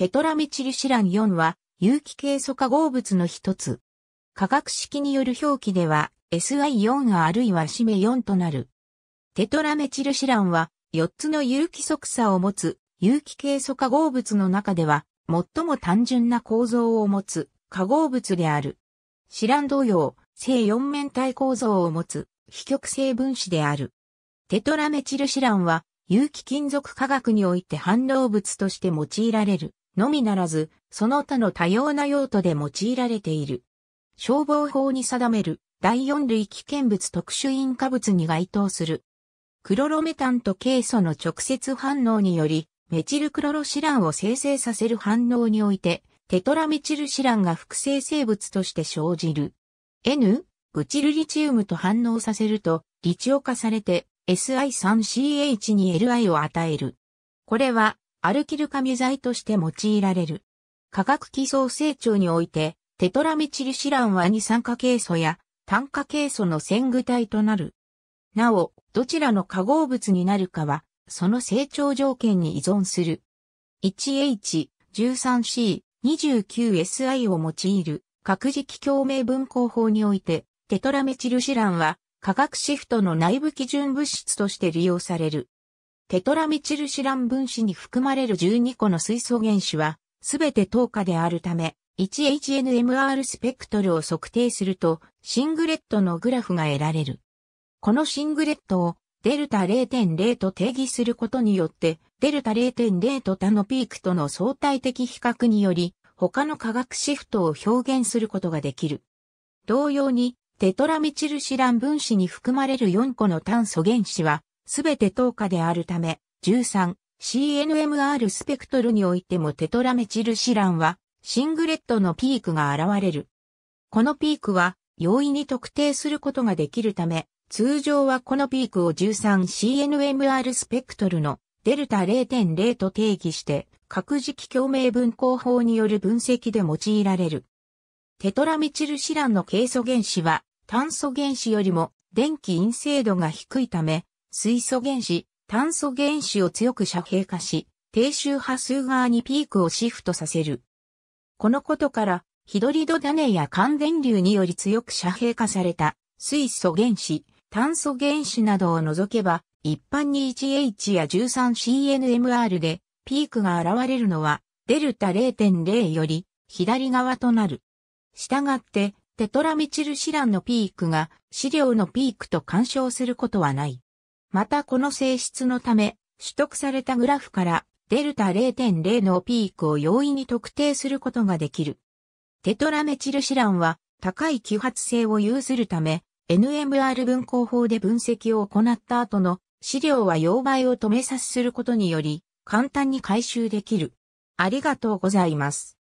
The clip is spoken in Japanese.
テトラメチルシラン4は有機ケイ素化合物の一つ。化学式による表記では SI4 あるいはシメ4となる。テトラメチルシランは4つの有機側鎖を持つ有機ケイ素化合物の中では最も単純な構造を持つ化合物である。シラン同様、正四面体構造を持つ非極性分子である。テトラメチルシランは有機金属化学において反応物として用いられる。のみならず、その他の多様な用途で用いられている。消防法に定める第4類危険物特殊引火物に該当する。クロロメタンとケイ素の直接反応により、メチルクロロシランを生成させる反応において、テトラメチルシランが複製生物として生じる。N、ブチルリチウムと反応させると、リチオ化されて SI3CH に LI を与える。これはアルキル化ミ剤として用いられる。化学基礎成長において、テトラメチルシランは二酸化ケイ素や炭化ケイ素の線具体となる。なお、どちらの化合物になるかは、その成長条件に依存する。1H13C、29SI を用いる核磁気共鳴分光法において、テトラメチルシランは化学シフトの内部基準物質として利用される。テトラミチルシラン分子に含まれる12個の水素原子は、すべて等価であるため、1HNMR スペクトルを測定すると、シングレットのグラフが得られる。このシングレットを、デルタ0.0と定義することによって、デルタ0.0と他のピークとの相対的比較により、他の化学シフトを表現することができる。同様に、テトラミチルシラン分子に含まれる4個の炭素原子は、すべて等価であるため、13、CNMR スペクトルにおいてもテトラメチルシランは、シングレットのピークが現れる。このピークは、容易に特定することができるため、通常はこのピークを 13CNMR スペクトルのデルタ0.0と定義して、核磁気共鳴分光法による分析で用いられる。テトラメチルシランのケイ素原子は、炭素原子よりも電気陰性度が低いため、水素原子、炭素原子を強く遮蔽化し、低周波数側にピークをシフトさせる。このことから、ヒドリド種や乾電流により強く遮蔽化された水素原子、炭素原子などを除けば、一般に 1H や 13CNMR でピークが現れるのは、デルタ0.0より左側となる。したがって、テトラミチルシランのピークが資料のピークと干渉することはない。またこの性質のため、取得されたグラフからデルタ0.0のピークを容易に特定することができる。テトラメチルシランは高い揮発性を有するため、NMR 分光法で分析を行った後の資料は溶媒を止めさせすることにより簡単に回収できる。ありがとうございます。